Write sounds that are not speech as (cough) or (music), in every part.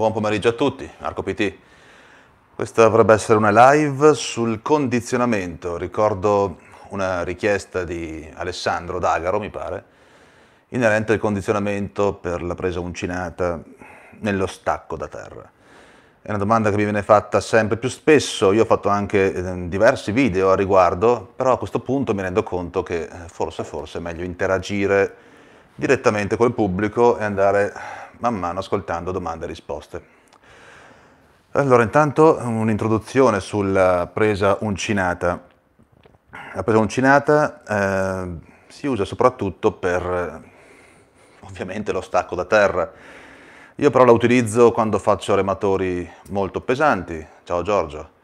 Buon pomeriggio a tutti, Marco PT. Questa dovrebbe essere una live sul condizionamento. Ricordo una richiesta di Alessandro D'Agaro, mi pare, inerente al condizionamento per la presa uncinata nello stacco da terra. È una domanda che mi viene fatta sempre più spesso, io ho fatto anche ehm, diversi video a riguardo, però a questo punto mi rendo conto che eh, forse, forse è meglio interagire direttamente col pubblico e andare man mano ascoltando domande e risposte. Allora, intanto un'introduzione sulla eh, presa uncinata. La presa uncinata eh, si usa soprattutto per, eh, ovviamente, lo stacco da terra. Io però la utilizzo quando faccio rematori molto pesanti. Ciao Giorgio.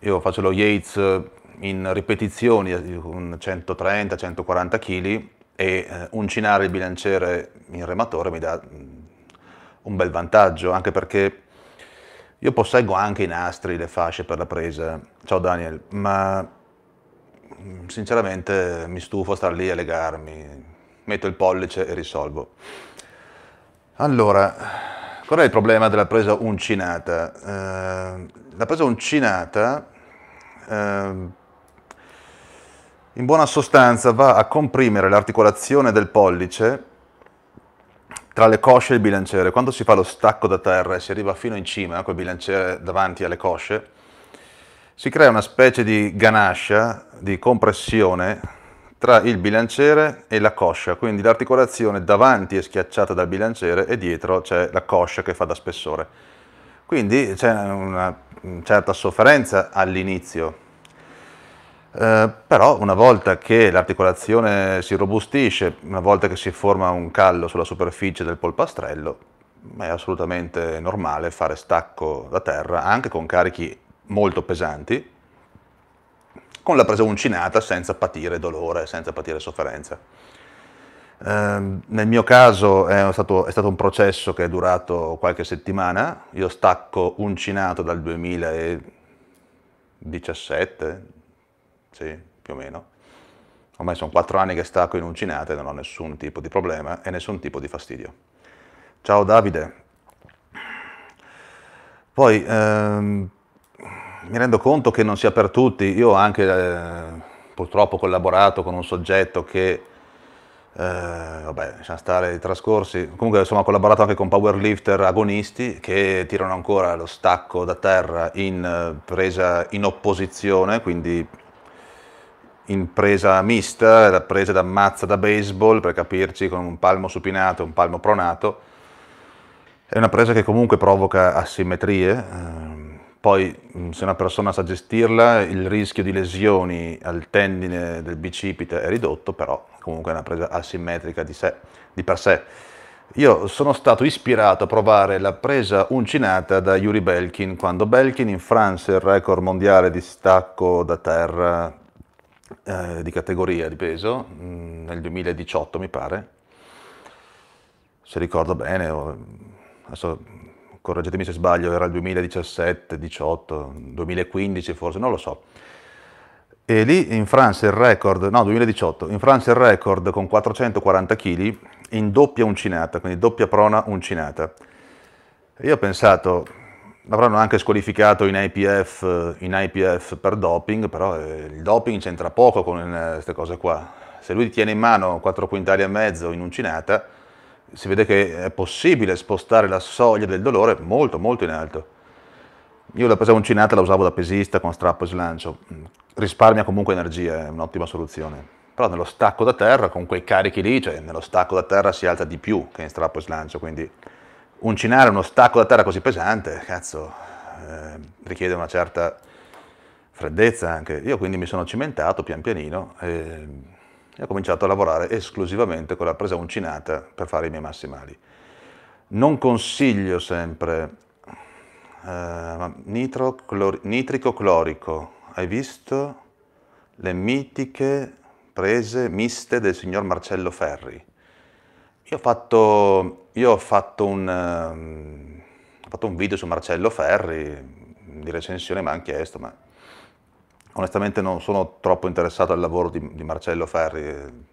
Io faccio lo Yates eh, in ripetizioni con 130-140 kg e uncinare il bilanciere in rematore mi dà mm, un bel vantaggio, anche perché io posseggo anche i nastri, le fasce per la presa. Ciao Daniel, ma mm, sinceramente mi stufo a stare lì a legarmi, metto il pollice e risolvo. Allora, qual è il problema della presa uncinata? Eh, la presa uncinata eh, in buona sostanza va a comprimere l'articolazione del pollice tra le cosce e il bilanciere, quando si fa lo stacco da terra e si arriva fino in cima col bilanciere davanti alle cosce, si crea una specie di ganascia, di compressione tra il bilanciere e la coscia, quindi l'articolazione davanti è schiacciata dal bilanciere e dietro c'è la coscia che fa da spessore. Quindi c'è una certa sofferenza all'inizio, eh, però una volta che l'articolazione si robustisce, una volta che si forma un callo sulla superficie del polpastrello, è assolutamente normale fare stacco da terra anche con carichi molto pesanti, con la presa uncinata senza patire dolore, senza patire sofferenza. Ehm, nel mio caso è stato, è stato, un processo che è durato qualche settimana, io stacco uncinato dal 2017, sì, più o meno. Ormai sono quattro anni che stacco in uncinate e non ho nessun tipo di problema e nessun tipo di fastidio. Ciao Davide. Poi ehm, mi rendo conto che non sia per tutti, io ho anche eh, purtroppo collaborato con un soggetto che eh, vabbè, lasciamo stare i trascorsi. Comunque, insomma, ho collaborato anche con powerlifter agonisti che tirano ancora lo stacco da terra in eh, presa in opposizione, quindi in presa mista, la presa da mazza da baseball, per capirci, con un palmo supinato e un palmo pronato. È una presa che comunque provoca asimmetrie, ehm, poi se una persona sa gestirla il rischio di lesioni al tendine del bicipite è ridotto, però comunque è una presa asimmetrica di, sé, di per sé. Io sono stato ispirato a provare la presa uncinata da Yuri Belkin quando Belkin infranse il record mondiale di stacco da terra eh, di categoria di peso mh, mm, nel 2018 mi pare, se ricordo bene, adesso correggetemi se sbaglio, era il 2017, 18, 2015 forse, non lo so. E lì in Francia il record, no 2018, in Francia il record con 440 kg in doppia uncinata, quindi doppia prona uncinata. E io ho pensato, l'avranno anche squalificato in IPF, in IPF, per doping, però eh, il doping c'entra poco con eh, queste cose qua. Se lui tiene in mano 4 quintali e mezzo in uncinata, si vede che è possibile spostare la soglia del dolore molto molto in alto. Io la presa uncinata la usavo da pesista con strappo e slancio, risparmia comunque energia, è un'ottima soluzione. Però nello stacco da terra, con quei carichi lì, cioè nello stacco da terra si alza di più che in strappo e slancio, quindi uncinare uno stacco da terra così pesante, cazzo, eh, richiede una certa freddezza anche. Io quindi mi sono cimentato pian pianino e, eh, e ho cominciato a lavorare esclusivamente con la presa uncinata per fare i miei massimali. Non consiglio sempre eh, nitrico clorico. Hai visto le mitiche prese miste del signor Marcello Ferri? Io ho fatto io ho fatto un, um, ho fatto un video su Marcello Ferri di recensione, mi hanno chiesto, ma onestamente non sono troppo interessato al lavoro di, di Marcello Ferri,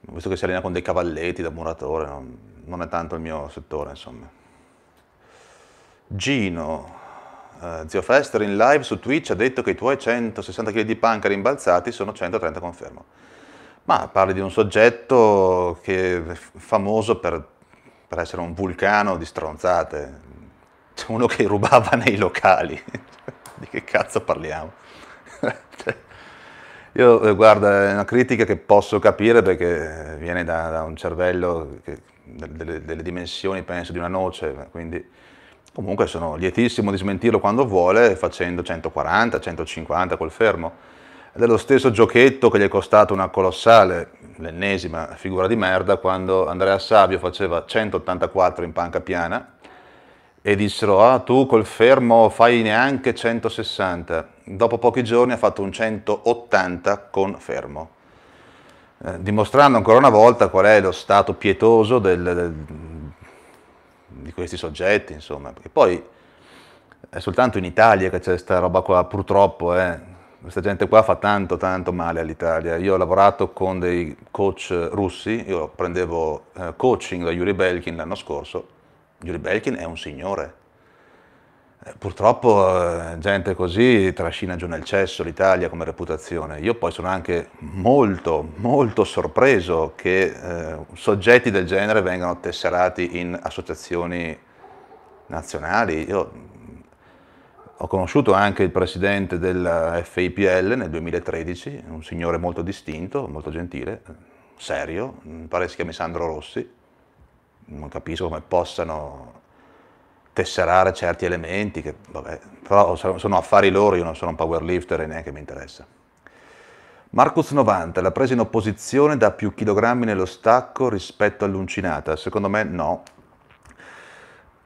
visto che si allena con dei cavalletti da muratore, non, non è tanto il mio settore, insomma. Gino, eh, Zio Fester in live su Twitch ha detto che i tuoi 160 kg di panca rimbalzati sono 130, confermo. Ma parli di un soggetto che è famoso per per essere un vulcano di stronzate. C'è uno che rubava (laughs) nei locali. di che cazzo parliamo? (laughs) Io, eh, guarda, è una critica che posso capire perché viene da, da un cervello che, delle, delle, dimensioni, penso, di una noce, quindi comunque sono lietissimo di smentirlo quando vuole facendo 140, 150 col fermo dello stesso giochetto che gli è costato una colossale, l'ennesima figura di merda, quando Andrea Savio faceva 184 in panca piana e dissero ah tu col fermo fai neanche 160, dopo pochi giorni ha fatto un 180 con fermo, eh, dimostrando ancora una volta qual è lo stato pietoso del, del, di questi soggetti, insomma, perché poi è soltanto in Italia che c'è questa roba qua, purtroppo, eh questa gente qua fa tanto tanto male all'Italia. Io ho lavorato con dei coach russi, io prendevo eh, coaching da Yuri Belkin l'anno scorso. Yuri Belkin è un signore. Eh, purtroppo eh, gente così trascina giù nel cesso l'Italia come reputazione. Io poi sono anche molto, molto sorpreso che eh, soggetti del genere vengano tesserati in associazioni nazionali. Io ho conosciuto anche il presidente del FIPL nel 2013, un signore molto distinto, molto gentile, serio, pare si chiami Sandro Rossi. Non capisco come possano tesserare certi elementi, che, vabbè, però sono affari loro, io non sono un powerlifter e neanche mi interessa. Marcus 90 la presa in opposizione da più chilogrammi nello stacco rispetto all'uncinata? Secondo me no.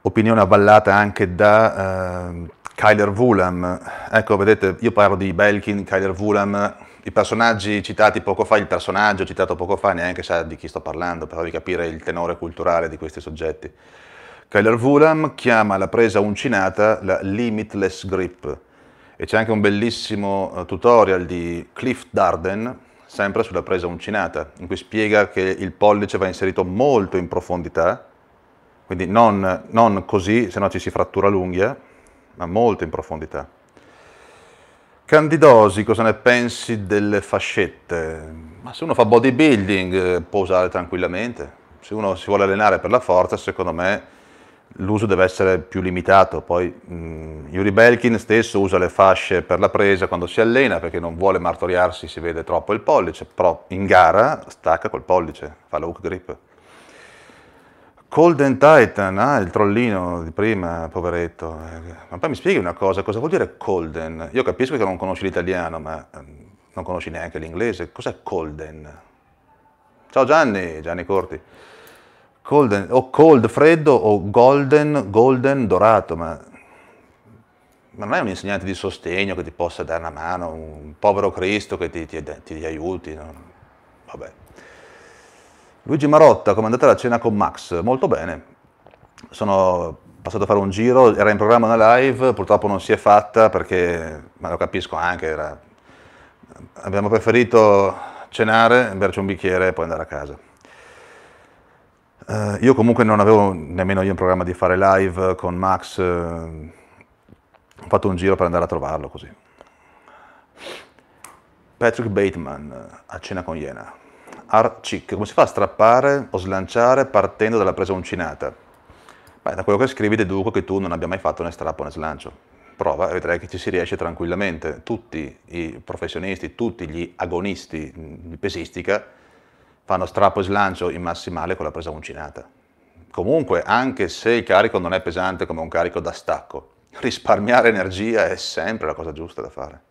Opinione avvallata anche da eh, Kyler Vulam, ecco vedete io parlo di Belkin, Kyler Vulam, i personaggi citati poco fa, il personaggio citato poco fa neanche sa di chi sto parlando per farvi capire il tenore culturale di questi soggetti. Kyler Vulam chiama la presa uncinata la limitless grip e c'è anche un bellissimo eh, tutorial di Cliff Darden, sempre sulla presa uncinata, in cui spiega che il pollice va inserito molto in profondità, quindi non, non così, se no ci si frattura l'unghia, ma molto in profondità. Candidosi, cosa ne pensi delle fascette? Ma se uno fa bodybuilding eh, può usare tranquillamente, se uno si vuole allenare per la forza, secondo me l'uso deve essere più limitato. Poi mh, mm, Yuri Belkin stesso usa le fasce per la presa quando si allena perché non vuole martoriarsi, si vede troppo il pollice, però in gara stacca col pollice, fa la hook grip. Golden Titan, ah, il trollino di prima, poveretto. Eh, ma poi mi spieghi una cosa, cosa vuol dire Golden? Io capisco che non conosci l'italiano, ma ehm, non conosci neanche l'inglese. Cos'è Golden? Ciao Gianni, Gianni Corti. Golden, o cold freddo o golden, golden dorato, ma, ma non è un insegnante di sostegno che ti possa dare una mano, un povero Cristo che ti, ti, ti aiuti. No? Vabbè. Luigi Marotta, come è andata la cena con Max? Molto bene, sono passato a fare un giro, era in programma una live, purtroppo non si è fatta perché, ma lo capisco anche, era... abbiamo preferito cenare, berci un bicchiere e poi andare a casa. Uh, io comunque non avevo nemmeno io in programma di fare live con Max, uh, ho fatto un giro per andare a trovarlo così. Patrick Bateman eh, a cena con Iena arcic. Come si fa a strappare o slanciare partendo dalla presa uncinata? Beh, da quello che scrivi deduco che tu non abbia mai fatto né strappo né slancio. Prova e vedrai che ci si riesce tranquillamente. Tutti i professionisti, tutti gli agonisti mm, di pesistica fanno strappo e slancio in massimale con la presa uncinata. Comunque, anche se il carico non è pesante come un carico da stacco, risparmiare energia è sempre la cosa giusta da fare.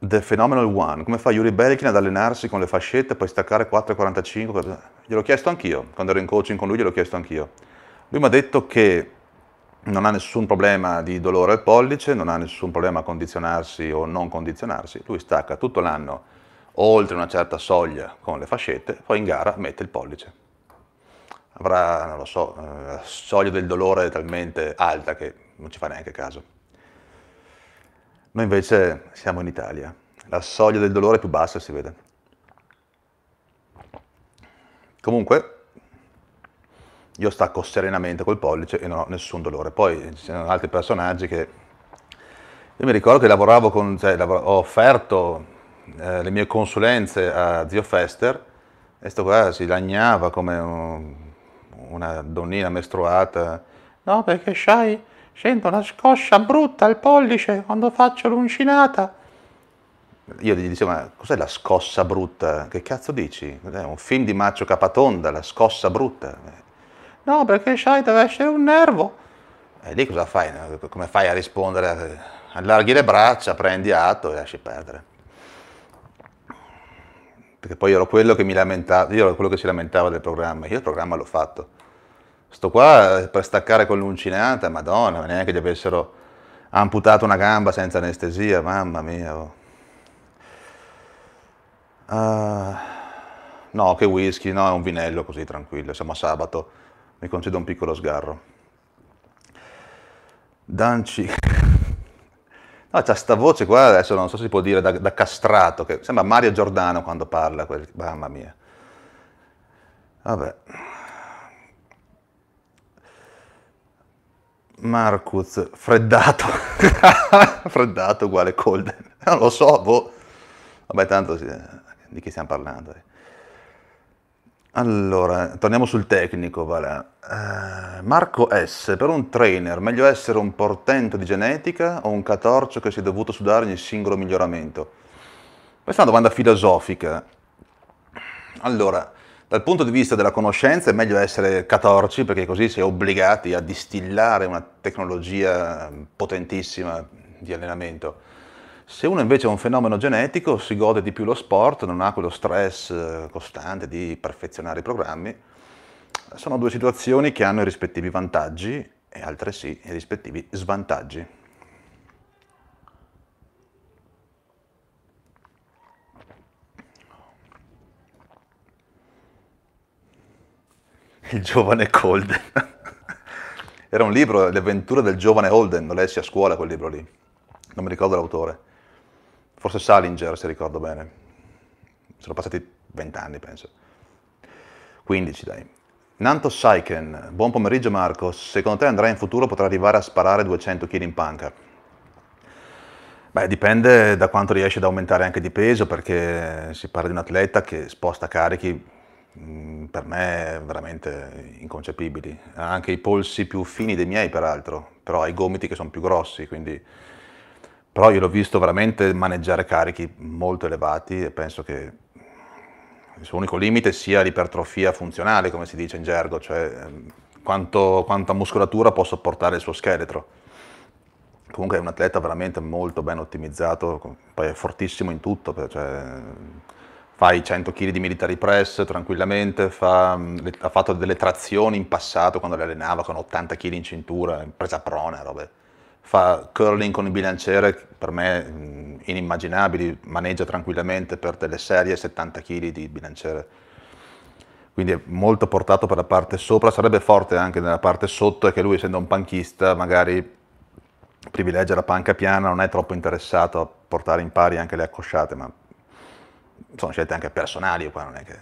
The Phenomenal One, come fa Yuri Belkin ad allenarsi con le fascette e poi staccare 4,45? Gliel'ho chiesto anch'io, quando ero in coaching con lui gliel'ho chiesto anch'io. Lui mi ha detto che non ha nessun problema di dolore al pollice, non ha nessun problema a condizionarsi o non condizionarsi, lui stacca tutto l'anno oltre una certa soglia con le fascette, poi in gara mette il pollice. Avrà, non lo so, la eh, soglia del dolore talmente alta che non ci fa neanche caso. Noi invece siamo in Italia, la soglia del dolore è più bassa, si vede. Comunque, io stacco serenamente col pollice e non ho nessun dolore. Poi ci sono altri personaggi che... Io mi ricordo che lavoravo con, cioè, ho offerto eh, le mie consulenze a zio Fester e sto qua si lagnava come un, una donnina mestruata. No, perché sai, sento una scoscia brutta al pollice quando faccio l'uncinata. Io gli dicevo, ma cos'è la scossa brutta? Che cazzo dici? È un film di Macio Capatonda, la scossa brutta. No, perché sai, deve essere un nervo. E lì cosa fai? Come fai a rispondere? Allarghi le braccia, prendi atto e lasci perdere perché poi ero quello che mi lamentava, io ero quello che si lamentava del programma, io il programma l'ho fatto. Sto qua eh, per staccare con l'uncinata, madonna, neanche gli avessero amputato una gamba senza anestesia, mamma mia. Uh, no, che whisky, no, è un vinello così tranquillo, siamo a sabato, mi concedo un piccolo sgarro. Danci... (laughs) No, c'ha sta voce qua, adesso non so se si può dire da, da castrato, che sembra Mario Giordano quando parla, quel... mamma mia. Vabbè. Marcus freddato, (laughs) freddato uguale cold non lo so, boh, vabbè tanto di chi stiamo parlando. Eh. Allora, torniamo sul tecnico, voilà. uh, Marco S, per un trainer, meglio essere un portento di genetica o un catorcio che si è dovuto sudare ogni singolo miglioramento? Questa è una domanda filosofica. Allora, dal punto di vista della conoscenza è meglio essere catorci perché così si è obbligati a distillare una tecnologia potentissima di allenamento. Se uno invece è un fenomeno genetico si gode di più lo sport, non ha quello stress eh, costante di perfezionare i programmi. Sono due situazioni che hanno i rispettivi vantaggi e altresì i rispettivi svantaggi. Il giovane Colden. (laughs) Era un libro, Le avventure del giovane Holden, lo lessi a scuola quel libro lì. Non mi ricordo l'autore. Forse Salinger, se ricordo bene. Sono passati vent'anni, penso. 15, dai. Nanto Saiken, buon pomeriggio Marco. Secondo te andrà in futuro potrà arrivare a sparare 200 kg in panca? Beh, dipende da quanto riesce ad aumentare anche di peso, perché si parla di un atleta che sposta carichi Mm, per me veramente inconcepibili. Ha anche i polsi più fini dei miei, peraltro, però ha i gomiti che sono più grossi, quindi... Però io l'ho visto veramente maneggiare carichi molto elevati e penso che il suo unico limite sia l'ipertrofia funzionale, come si dice in gergo, cioè ehm, quanto, quanta muscolatura può sopportare il suo scheletro. Comunque è un atleta veramente molto ben ottimizzato, poi è fortissimo in tutto, cioè, fai 100 kg di military press tranquillamente, fa, mm, le, ha fatto delle trazioni in passato quando le allenava con 80 kg in cintura, presa prona, robe. Fa curling con il bilanciere, per me mm, inimmaginabili, maneggia tranquillamente per delle serie 70 kg di bilanciere. Quindi è molto portato per la parte sopra, sarebbe forte anche nella parte sotto, è che lui essendo un panchista magari privilegia la panca piana, non è troppo interessato a portare in pari anche le accosciate, ma sono scelte anche personali, qua non è che...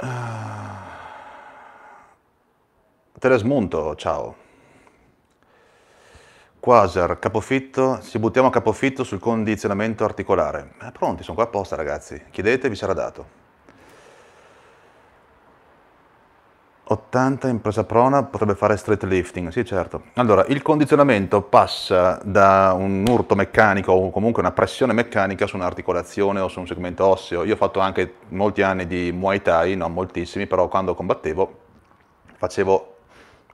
Uh, ah. Teresmonto, ciao. Quasar, capofitto, ci buttiamo a capofitto sul condizionamento articolare. Eh, pronti, sono qua apposta ragazzi, chiedetevi sarà dato. 80 in presa prona potrebbe fare straight lifting, sì certo. Allora, il condizionamento passa da un urto meccanico o comunque una pressione meccanica su un'articolazione o su un segmento osseo. Io ho fatto anche molti anni di Muay Thai, non moltissimi, però quando combattevo facevo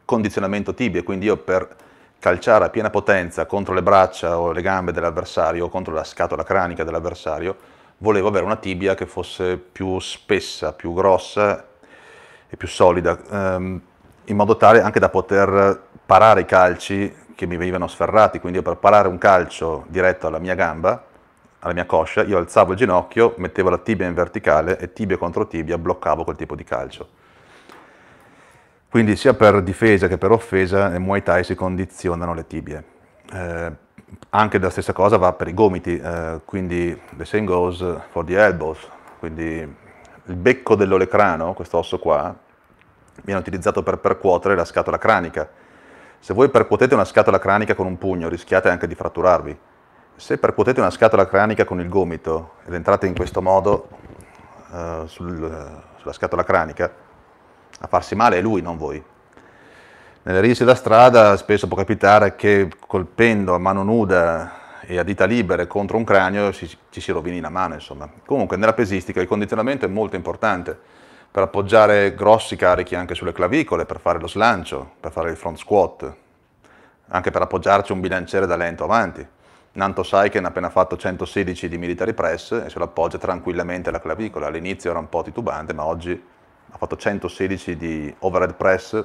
condizionamento tibia, quindi io per calciare a piena potenza contro le braccia o le gambe dell'avversario o contro la scatola cranica dell'avversario, volevo avere una tibia che fosse più spessa, più grossa e più solida, ehm, in modo tale anche da poter parare i calci che mi venivano sferrati, quindi io per parare un calcio diretto alla mia gamba, alla mia coscia, io alzavo il ginocchio, mettevo la tibia in verticale e tibia contro tibia bloccavo quel tipo di calcio. Quindi sia per difesa che per offesa nel Muay Thai si condizionano le tibie. Eh, anche la stessa cosa va per i gomiti, eh, quindi the same goes for the elbows, quindi il becco dell'olecrano, questo osso qua, viene utilizzato per percuotere la scatola cranica. Se voi percuotete una scatola cranica con un pugno, rischiate anche di fratturarvi. Se percuotete una scatola cranica con il gomito ed entrate in questo modo uh, sul, uh, sulla scatola cranica, a farsi male è lui, non voi. Nelle risse da strada spesso può capitare che colpendo a mano nuda e a dita libere contro un cranio ci, ci si rovini la mano, insomma. Comunque nella pesistica il condizionamento è molto importante per appoggiare grossi carichi anche sulle clavicole, per fare lo slancio, per fare il front squat, anche per appoggiarci un bilanciere da lento avanti. Nanto Saiken ha appena fatto 116 di military press e se lo appoggia tranquillamente alla clavicola. All'inizio era un po' titubante, ma oggi ha fatto 116 di overhead press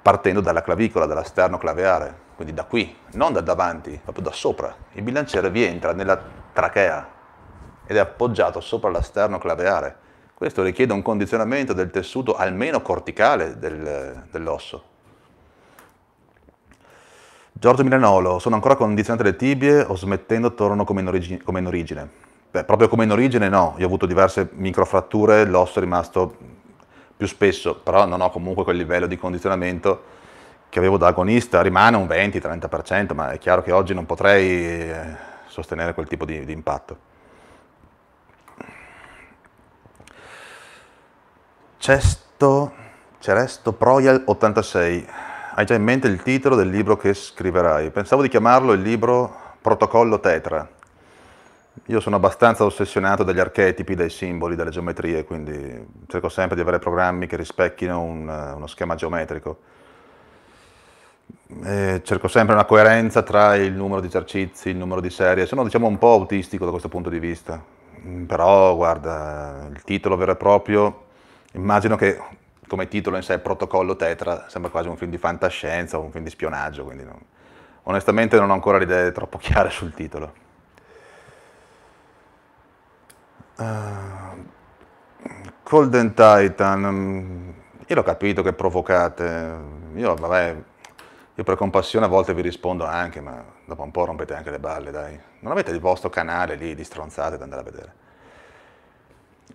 partendo dalla clavicola, dall'esterno claveare, quindi da qui, non da davanti, proprio da sopra. Il bilanciere vi entra nella trachea ed è appoggiato sopra l'esterno claveare questo richiede un condizionamento del tessuto almeno corticale del, dell'osso. Giorgio Milanolo, sono ancora condizionate le tibie o smettendo torno come in, origine? Come in origine? Beh, proprio come in origine no, io ho avuto diverse microfratture, l'osso è rimasto più spesso, però non ho comunque quel livello di condizionamento che avevo da agonista, rimane un 20-30%, ma è chiaro che oggi non potrei eh, sostenere quel tipo di, di impatto. Cesto, Ceresto Proial 86. Hai già in mente il titolo del libro che scriverai? Pensavo di chiamarlo il libro Protocollo Tetra. Io sono abbastanza ossessionato dagli archetipi, dai simboli, dalle geometrie, quindi cerco sempre di avere programmi che rispecchino un, uno schema geometrico. E cerco sempre una coerenza tra il numero di esercizi, il numero di serie, sono diciamo un po' autistico da questo punto di vista. Però guarda, il titolo vero e proprio Immagino che come titolo in sé Protocollo Tetra sembra quasi un film di fantascienza o un film di spionaggio, quindi non, onestamente non ho ancora le idee troppo (laughs) chiare sul titolo. Uh, eh, Golden Titan, mm, io l'ho capito che provocate, io vabbè, io per compassione a volte vi rispondo anche, ma dopo un po' rompete anche le balle, dai. Non avete il vostro canale lì di stronzate da andare a vedere.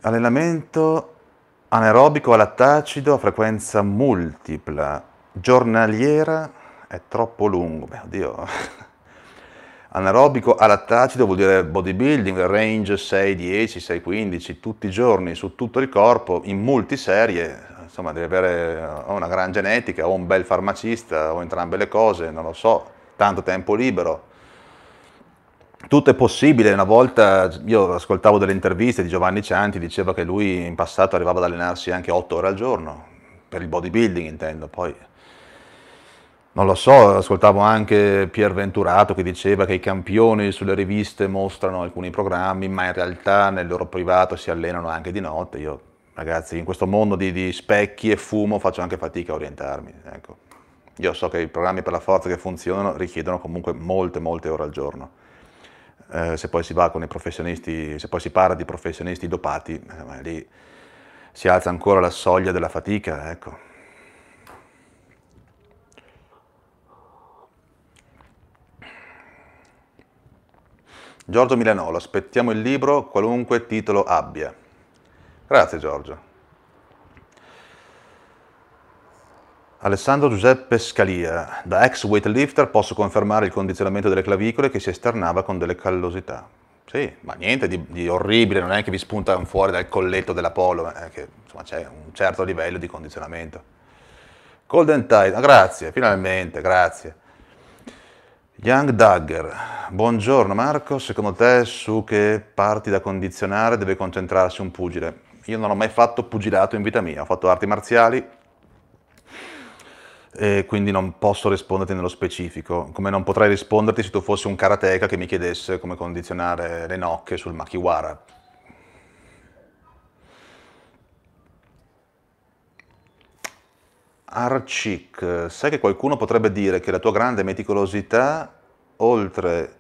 Allenamento anaerobico a lattacido a frequenza multipla, giornaliera è troppo lungo, beh oddio, (laughs) anaerobico a lattacido vuol dire bodybuilding, range 6, 10, 6, 15, tutti i giorni, su tutto il corpo, in multiserie, insomma devi avere eh, una gran genetica o un bel farmacista o entrambe le cose, non lo so, tanto tempo libero, tutto è possibile. Una volta io ascoltavo delle interviste di Giovanni Cianti, diceva che lui in passato arrivava ad allenarsi anche 8 ore al giorno, per il bodybuilding intendo, poi non lo so, ascoltavo anche Pier Venturato che diceva che i campioni sulle riviste mostrano alcuni programmi, ma in realtà nel loro privato si allenano anche di notte. Io, ragazzi, in questo mondo di, di specchi e fumo faccio anche fatica a orientarmi. Ecco. Io so che i programmi per la forza che funzionano richiedono comunque molte, molte ore al giorno eh, se poi si va con i professionisti, se poi si parla di professionisti dopati, eh, lì si alza ancora la soglia della fatica, ecco. Giorgio Milanolo, aspettiamo il libro qualunque titolo abbia. Grazie Giorgio. Alessandro Giuseppe Scalia, da ex weightlifter posso confermare il condizionamento delle clavicole che si esternava con delle callosità. Sì, ma niente di, di orribile, non è che vi spunta fuori dal colletto dell'Apollo, è eh, che insomma, c'è un certo livello di condizionamento. Golden Tide, grazie, finalmente, grazie. Young Dagger, buongiorno Marco, secondo te su che parti da condizionare deve concentrarsi un pugile? Io non ho mai fatto pugilato in vita mia, ho fatto arti marziali, e quindi non posso risponderti nello specifico, come non potrei risponderti se tu fossi un karateka che mi chiedesse come condizionare le nocche sul makiwara. Archik, sai che qualcuno potrebbe dire che la tua grande meticolosità, oltre...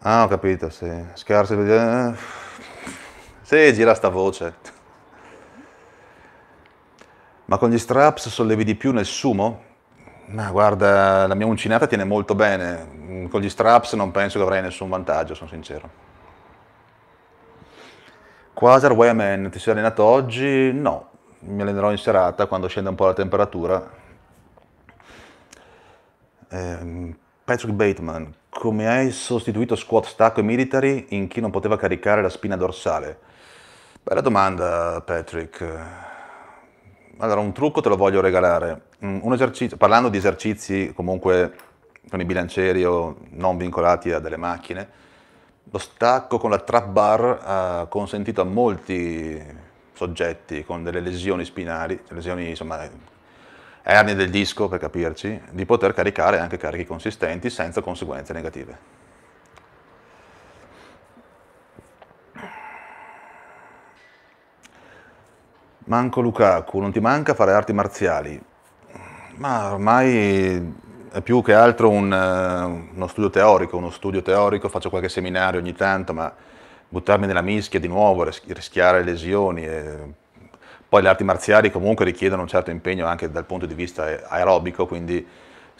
Ah, ho capito, sì. Scarsi... Eh, sì, gira sta voce ma con gli straps sollevi di più nel sumo? Ma guarda, la mia uncinata tiene molto bene, mm, con gli straps non penso che avrei nessun vantaggio, sono sincero. Quasar Wayman, ti sei allenato oggi? No, mi allenerò in serata quando scende un po' la temperatura. Ehm, Patrick Bateman, come hai sostituito squat stacco e military in chi non poteva caricare la spina dorsale? Bella domanda, Patrick allora un trucco te lo voglio regalare, mm, un esercizio, parlando di esercizi comunque con i bilancieri o non vincolati a delle macchine, lo stacco con la trap bar ha consentito a molti soggetti con delle lesioni spinali, lesioni insomma ernie del disco per capirci, di poter caricare anche carichi consistenti senza conseguenze negative. Manco Lukaku, non ti manca fare arti marziali? Ma ormai è più che altro un, eh, uno studio teorico, uno studio teorico, faccio qualche seminario ogni tanto, ma buttarmi nella mischia di nuovo, rischiare lesioni. E... Poi le arti marziali comunque richiedono un certo impegno anche dal punto di vista aerobico, quindi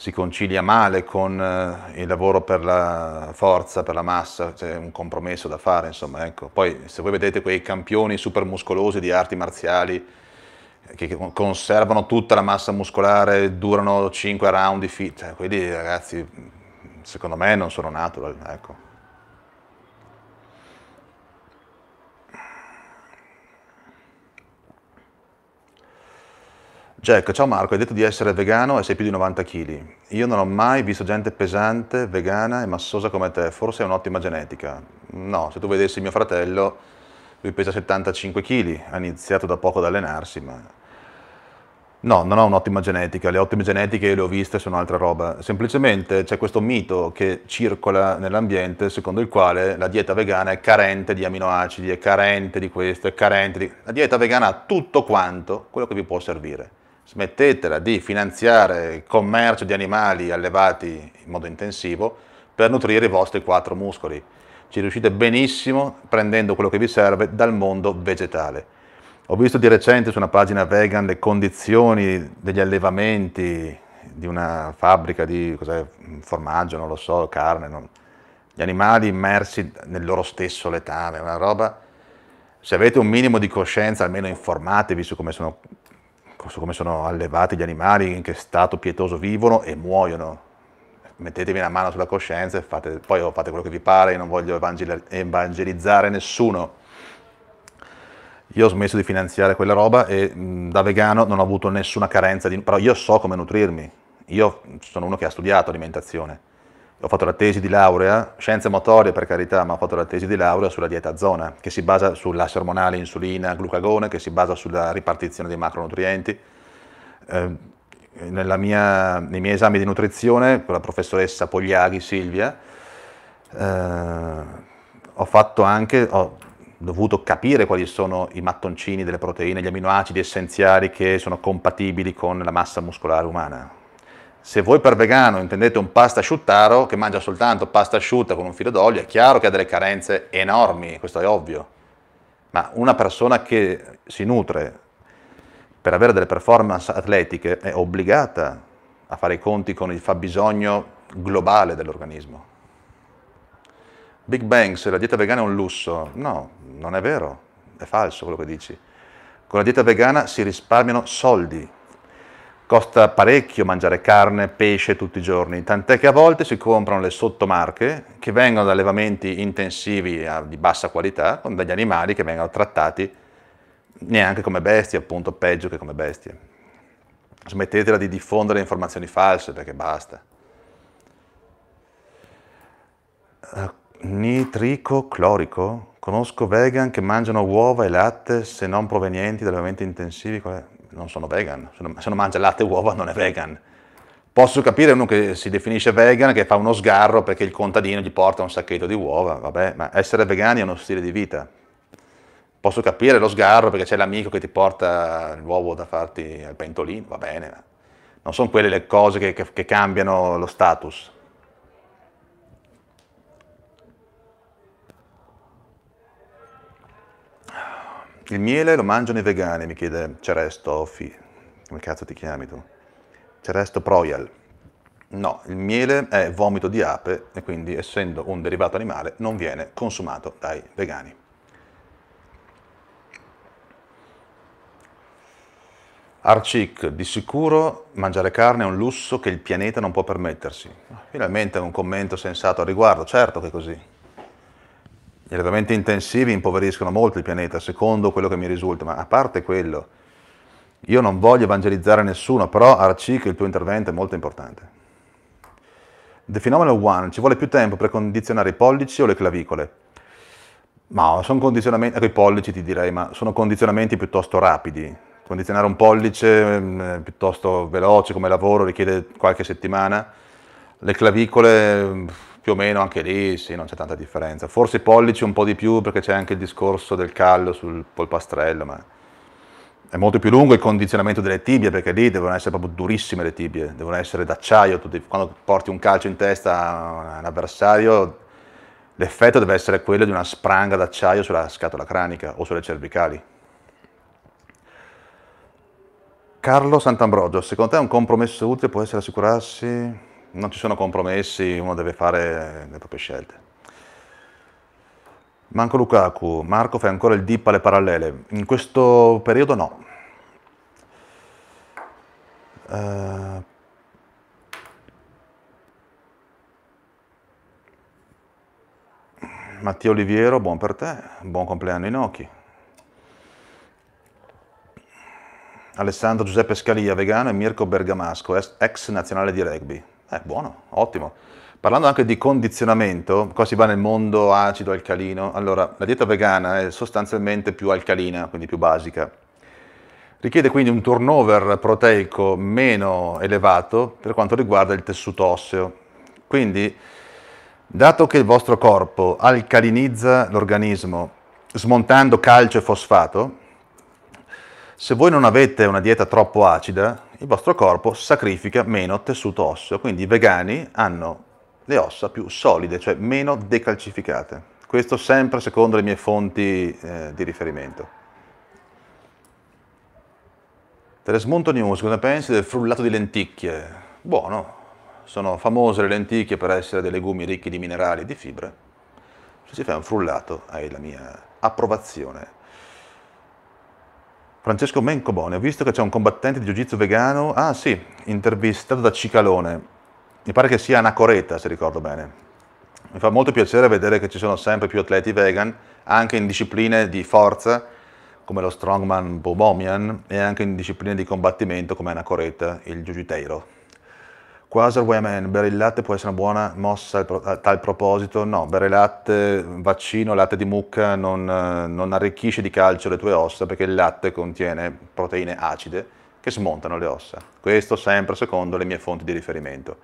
si concilia male con eh, il lavoro per la forza, per la massa, c'è un compromesso da fare, insomma, ecco. Poi se voi vedete quei campioni super muscolosi di arti marziali eh, che conservano tutta la massa muscolare, durano 5 round di fit, eh, quelli ragazzi secondo me non sono natural, ecco. Jack, ciao Marco, hai detto di essere vegano e sei più di 90 kg. Io non ho mai visto gente pesante, vegana e massosa come te, forse è un'ottima genetica. No, se tu vedessi mio fratello, lui pesa 75 kg, ha iniziato da poco ad allenarsi, ma... No, non ho un'ottima genetica, le ottime genetiche le ho viste, sono altra roba. Semplicemente c'è questo mito che circola nell'ambiente secondo il quale la dieta vegana è carente di aminoacidi, è carente di questo, è carente di... La dieta vegana ha tutto quanto quello che vi può servire smettetela di finanziare il commercio di animali allevati in modo intensivo per nutrire i vostri quattro muscoli. Ci riuscite benissimo prendendo quello che vi serve dal mondo vegetale. Ho visto di recente su una pagina vegan le condizioni degli allevamenti di una fabbrica di formaggio, non lo so, carne, non... gli animali immersi nel loro stesso letame, una roba... Se avete un minimo di coscienza, almeno informatevi su come sono Ecco, su come sono allevati gli animali, in che stato pietoso vivono e muoiono. Mettetevi una mano sulla coscienza e fate, poi oh, fate quello che vi pare, io non voglio evangelizzare nessuno. Io ho smesso di finanziare quella roba e da vegano non ho avuto nessuna carenza, di, però io so come nutrirmi. Io sono uno che ha studiato alimentazione ho fatto la tesi di laurea, scienze motorie per carità, ma ho fatto la tesi di laurea sulla dieta zona, che si basa sull'asse ormonale insulina glucagone, che si basa sulla ripartizione dei macronutrienti. Eh, mia, nei miei esami di nutrizione con la professoressa Pogliaghi Silvia, eh, ho fatto anche, ho dovuto capire quali sono i mattoncini delle proteine, gli aminoacidi essenziali che sono compatibili con la massa muscolare umana se voi per vegano intendete un pasta asciuttaro che mangia soltanto pasta asciutta con un filo d'olio, è chiaro che ha delle carenze enormi, questo è ovvio. Ma una persona che si nutre per avere delle performance atletiche è obbligata a fare i conti con il fabbisogno globale dell'organismo. Big Bang, se la dieta vegana è un lusso, no, non è vero, è falso quello che dici. Con la dieta vegana si risparmiano soldi, Costa parecchio mangiare carne, pesce tutti i giorni, tant'è che a volte si comprano le sottomarche che vengono da allevamenti intensivi di bassa qualità, con degli animali che vengono trattati neanche come bestie, appunto peggio che come bestie. Smettetela di diffondere informazioni false perché basta. Eh, nitrico clorico? Conosco vegan che mangiano uova e latte se non provenienti da allevamenti intensivi non sono vegan, se non, se non mangia latte e uova non è vegan. Posso capire uno che si definisce vegan che fa uno sgarro perché il contadino gli porta un sacchetto di uova, vabbè, ma essere vegani è uno stile di vita. Posso capire lo sgarro perché c'è l'amico che ti porta l'uovo da farti al pentolino, va bene, ma non sono quelle le cose che, che, che cambiano lo status. Il miele lo mangiano i vegani, mi chiede Ceresto, fi, come cazzo ti chiami tu? Ceresto Proial. No, il miele è vomito di ape e quindi, essendo un derivato animale, non viene consumato dai vegani. Arcic, di sicuro mangiare carne è un lusso che il pianeta non può permettersi. Finalmente un commento sensato al riguardo, certo che è così. Gli allevamenti intensivi impoveriscono molto il pianeta, secondo quello che mi risulta, ma a parte quello, io non voglio evangelizzare nessuno, però Arcico il tuo intervento è molto importante. The Phenomenal One, ci vuole più tempo per condizionare i pollici o le clavicole? Ma sono condizionamenti, ecco, i pollici ti direi, ma sono condizionamenti piuttosto rapidi. Condizionare un pollice mm, eh, piuttosto veloce come lavoro richiede qualche settimana, le clavicole più o meno anche lì sì, non c'è tanta differenza. Forse i pollici un po' di più perché c'è anche il discorso del callo sul polpastrello, ma è molto più lungo il condizionamento delle tibie perché lì devono essere proprio durissime le tibie, devono essere d'acciaio. Quando porti un calcio in testa a un avversario, l'effetto deve essere quello di una spranga d'acciaio sulla scatola cranica o sulle cervicali. Carlo Sant'Ambrogio, secondo te un compromesso utile? Può essere assicurarsi? non ci sono compromessi, uno deve fare le proprie scelte. Manco Lukaku, Marco fai ancora il dip alle parallele, in questo periodo no. Uh, eh, Mattia Oliviero, buon per te, buon compleanno Inoki. Alessandro Giuseppe Scalia, vegano, e Mirko Bergamasco, ex nazionale di rugby. Eh, buono, ottimo. Parlando anche di condizionamento, qua si va nel mondo acido, alcalino? Allora, la dieta vegana è sostanzialmente più alcalina, quindi più basica. Richiede quindi un turnover proteico meno elevato per quanto riguarda il tessuto osseo. Quindi, dato che il vostro corpo alcalinizza l'organismo smontando calcio e fosfato, se voi non avete una dieta troppo acida, il vostro corpo sacrifica meno tessuto osseo, quindi i vegani hanno le ossa più solide, cioè meno decalcificate. Questo sempre secondo le mie fonti eh, di riferimento. Tresmonto News, cosa pensi del frullato di lenticchie? Buono, sono famose le lenticchie per essere dei legumi ricchi di minerali e di fibre. Se si fa un frullato hai la mia approvazione. Francesco Mencobone, ho visto che c'è un combattente di jiu-jitsu vegano, ah sì, intervistato da Cicalone, mi pare che sia Anacoreta se ricordo bene. Mi fa molto piacere vedere che ci sono sempre più atleti vegan, anche in discipline di forza come lo strongman Bobomian e anche in discipline di combattimento come Anacoreta, il jiu-jiteiro. Quasar WMN, bere il latte può essere una buona mossa a tal proposito? No, bere latte, vaccino, latte di mucca non, non arricchisce di calcio le tue ossa perché il latte contiene proteine acide che smontano le ossa. Questo sempre secondo le mie fonti di riferimento.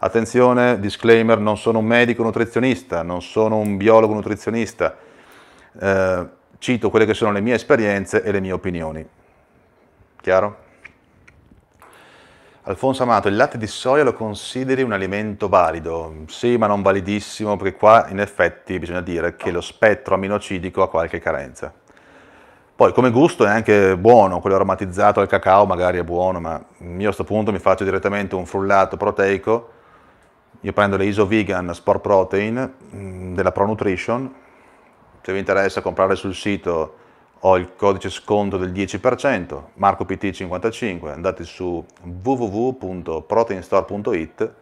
Attenzione, disclaimer, non sono un medico nutrizionista, non sono un biologo nutrizionista, eh, cito quelle che sono le mie esperienze e le mie opinioni. Chiaro? Alfonso Amato, il latte di soia lo consideri un alimento valido? Sì, ma non validissimo, perché qua in effetti bisogna dire che lo spettro aminocidico ha qualche carenza. Poi come gusto è anche buono, quello aromatizzato al cacao magari è buono, ma io a questo punto mi faccio direttamente un frullato proteico, io prendo le Iso Vegan Sport Protein mm, della Pro Nutrition, se vi interessa comprare sul sito ho il codice sconto del 10%, Marco PT55, andate su www.proteinstore.it,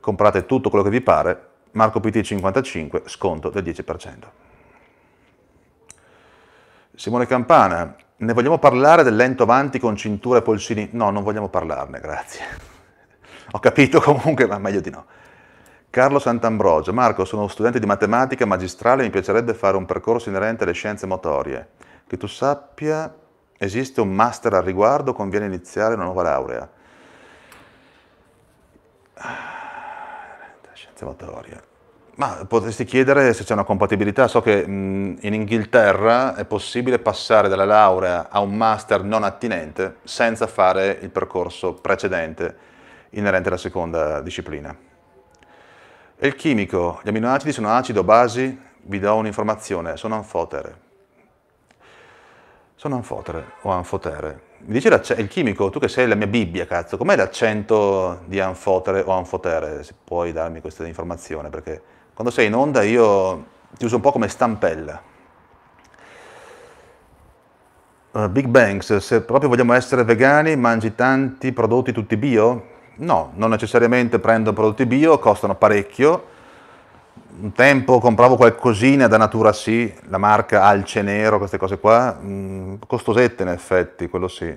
comprate tutto quello che vi pare, Marco PT55, sconto del 10%. Simone Campana, ne vogliamo parlare del lento avanti con cintura e polsini? No, non vogliamo parlarne, grazie. (laughs) ho capito comunque, ma meglio di no. Carlo Sant'Ambrogio, Marco, sono studente di matematica magistrale e mi piacerebbe fare un percorso inerente alle scienze motorie. Che tu sappia, esiste un master al riguardo, conviene iniziare una nuova laurea. Ah, scienze motorie. Ma potresti chiedere se c'è una compatibilità. So che mh, in Inghilterra è possibile passare dalla laurea a un master non attinente senza fare il percorso precedente inerente alla seconda disciplina. E il chimico, gli aminoacidi sono acido, basi, vi do un'informazione, sono anfotere. Sono anfotere o anfotere. Mi dice il chimico, tu che sei la mia Bibbia, cazzo, com'è l'accento di anfotere o anfotere? Se puoi darmi questa informazione, perché quando sei in onda io ti uso un po' come stampella. Uh, Big Banks, se proprio vogliamo essere vegani, mangi tanti prodotti tutti bio? No, non necessariamente prendo prodotti bio, costano parecchio. Un tempo compravo qualcosina da Natura Sì, la marca Alce Nero, queste cose qua, mh, mm, costosette in effetti, quello sì.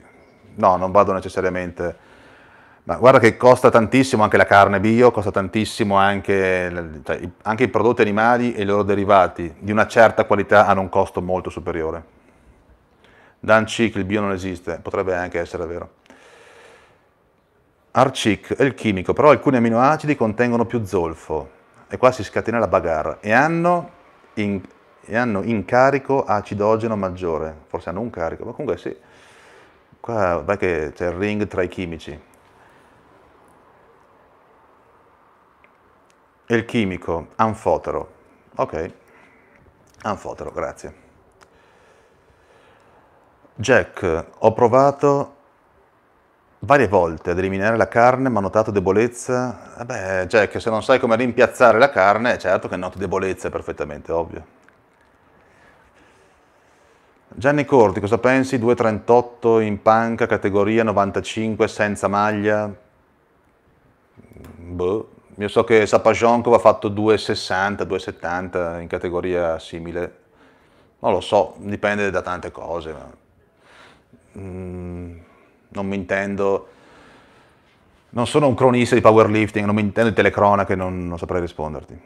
No, non vado necessariamente... Ma guarda che costa tantissimo anche la carne bio, costa tantissimo anche, cioè, anche i prodotti animali e i loro derivati di una certa qualità hanno un costo molto superiore. Dan Cic, il bio non esiste, potrebbe anche essere vero. Arcic è il chimico, però alcuni aminoacidi contengono più zolfo e qua si scatena la bagarre e hanno, in, e hanno in carico acidogeno maggiore, forse hanno un carico, ma comunque sì, qua vai che c'è il ring tra i chimici. E il chimico, anfotero, ok, anfotero, grazie. Jack, ho provato varie volte ad eliminare la carne, ma ho notato debolezza. Vabbè, cioè che se non sai come rimpiazzare la carne, certo che noti debolezza, è perfettamente ovvio. Gianni Corti, cosa pensi? 2,38 in panca, categoria 95 senza maglia? Boh. Io so che Sapajonkov ha fatto 2,60, 2,70 in categoria simile. Non lo so, dipende da tante cose. Mm non mi intendo, non sono un cronista di powerlifting, non mi intendo di telecronache, non, non saprei risponderti.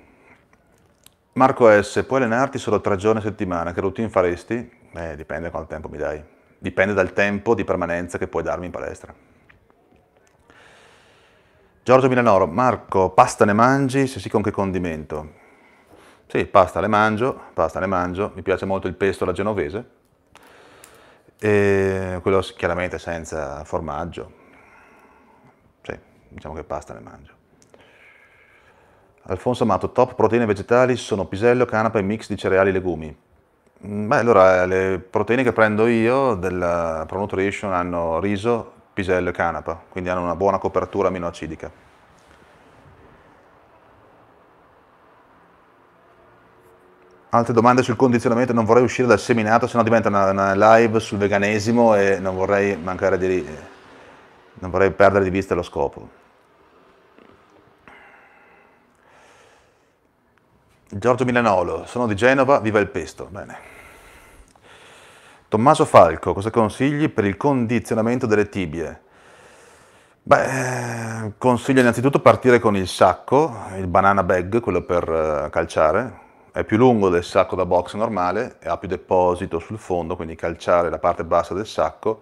Marco S, puoi allenarti solo tre giorni a settimana, che routine faresti? Eh, dipende quanto tempo mi dai, dipende dal tempo di permanenza che puoi darmi in palestra. Giorgio Milanoro, Marco, pasta ne mangi? Se sì, con che condimento? Sì, pasta le mangio, pasta ne mangio, mi piace molto il pesto alla genovese, e quello chiaramente senza formaggio. Sì, diciamo che pasta ne mangio. Alfonso Amato, top proteine vegetali sono pisello, canapa e mix di cereali e legumi. Mm, beh, allora, le proteine che prendo io della Pro Nutrition hanno riso, pisello e canapa, quindi hanno una buona copertura aminoacidica. Altre domande sul condizionamento, non vorrei uscire dal seminato, sennò diventa una, una live sul veganesimo e non vorrei mancare di... non vorrei perdere di vista lo scopo. Giorgio Milanolo, sono di Genova, viva il pesto. Bene. Tommaso Falco, cosa consigli per il condizionamento delle tibie? Beh, consiglio innanzitutto partire con il sacco, il banana bag, quello per eh, calciare, è più lungo del sacco da box normale e ha più deposito sul fondo, quindi calciare la parte bassa del sacco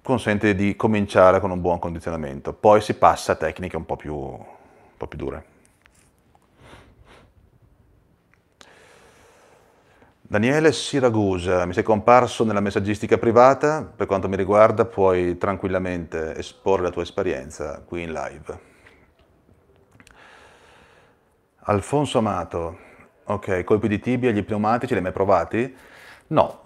consente di cominciare con un buon condizionamento. Poi si passa a tecniche un po' più, un po più dure. Daniele Siragusa, mi sei comparso nella messaggistica privata, per quanto mi riguarda puoi tranquillamente esporre la tua esperienza qui in live. Alfonso Amato, ok, colpi di tibia, gli pneumatici, li hai mai provati? No,